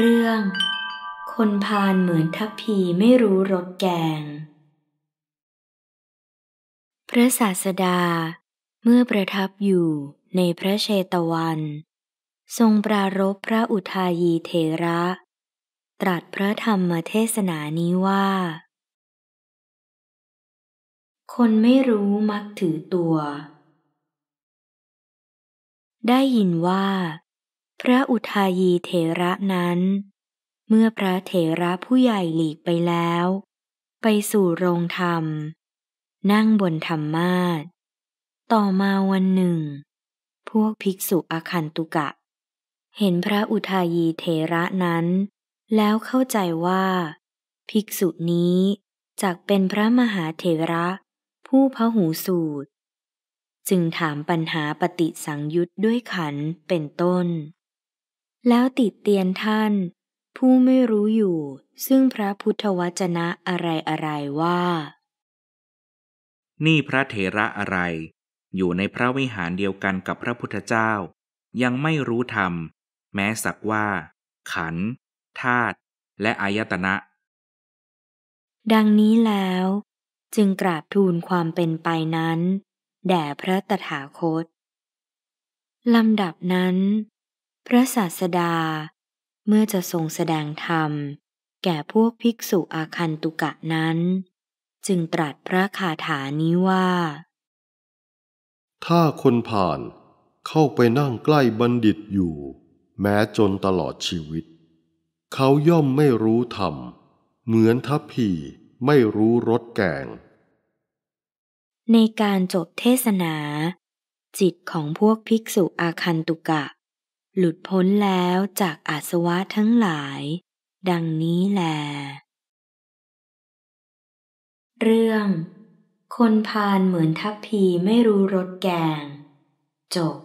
เรื่องคนพาลเหมือนทัพพีไม่รู้รสแกง พระศาสดาเมื่อประทับอยู่ในพระเชตวัน ทรงปรารบพระอุทายีเทระ ตรัสพระธรรมเทศนานี้ว่า คนไม่รู้มักถือตัว ได้ยินว่าพระอุทายีเถระนั้น เมื่อพระเถระผู้ใหญ่หลีกไปแล้ว ไปสู่โรงธรรม นั่งบนธรรมาสต่อมาวันหนึ่ง พวกภิกษุอาคันตุกะ เห็นพระอุทายีเถระนั้น แล้วเข้าใจว่า ภิกษุนี้จักเป็นพระมหาเถระ ผู้พหูสูตรจึงถามปัญหาปฏิสังยุตด้วยขันเป็นต้นแล้วติดเตียนท่าน ผู้ไม่รู้อยู่ ซึ่งพระพุทธวจนะอะไรอะไรว่า นี่พระเถระอะไรอยู่ในพระวิหารเดียวกันกับพระพุทธเจ้ายังไม่รู้ธรรม แม้สักว่า ขันธาตุและอายตนะ ดังนี้แล้ว จึงกราบทูลความเป็นไปนั้น แด่พระตถาคต ลำดับนั้นพระศาสดาเมื่อจะทรงแสดงธรรม แก่พวกภิกษุอาคันตุกะนั้น จึงตรัสพระคาถานี้ว่า ถ้าคนผ่านเข้าไปนั่งใกล้บัณฑิตอยู่ แม้จนตลอดชีวิต เขาย่อมไม่รู้ธรรม เหมือนทัพพีไม่รู้รสแกง ในการจบเทศนา จิตของพวกภิกษุอาคันตุกะหลุดพ้นแล้วจากอาสวะทั้งหลาย ดังนี้แล เรื่อง คนพาลเหมือนทัพพีไม่รู้รสแกง จบ